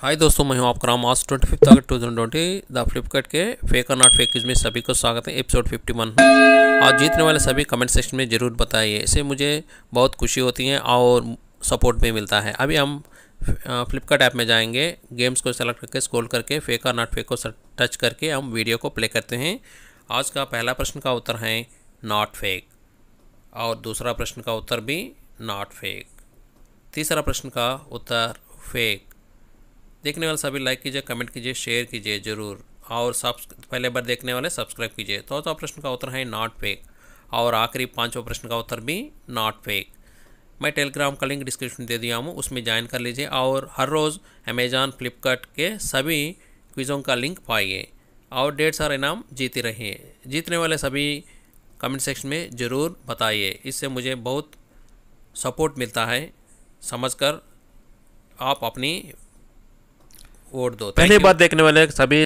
हाय दोस्तों मैं हूं आपका राम आज ट्वेंटी फिफ्थ अगर two thousand twenty the Flipkart के फेक और नॉट फेक क्विज में सभी को स्वागत है एपिसोड फिफ्टी वन आज जीतने वाले सभी कमेंट सेक्शन में ज़रूर बताइए इससे मुझे बहुत खुशी होती है और सपोर्ट भी मिलता है अभी हम फ्लिपकार्ट ऐप में जाएंगे गेम्स को सेलेक्ट करके स्क्रोल करके फेक और नॉट फेक को टच करके हम वीडियो को प्ले करते हैं आज का पहला प्रश्न का उत्तर है नॉट फेक और दूसरा प्रश्न का उत्तर भी नॉट फेक तीसरा प्रश्न का उत्तर फेक देखने वाले सभी लाइक कीजिए कमेंट कीजिए शेयर कीजिए जरूर और सब पहले बार देखने वाले सब्सक्राइब कीजिए तो चौथा तो प्रश्न का उत्तर है नॉट फेक और आखिरी पाँचवा प्रश्न का उत्तर भी नॉट फेक मैं टेलीग्राम का लिंक डिस्क्रिप्शन दे दिया हूँ उसमें ज्वाइन कर लीजिए और हर रोज़ अमेज़ॉन फ्लिपकार्ट के सभी क्विज़ों का लिंक पाइए और डेढ़ सारे इनाम जीते रहिए जीतने वाले सभी कमेंट सेक्शन में ज़रूर बताइए इससे मुझे बहुत सपोर्ट मिलता है समझकर आप अपनी वोट दो पहली बार देखने वाले सभी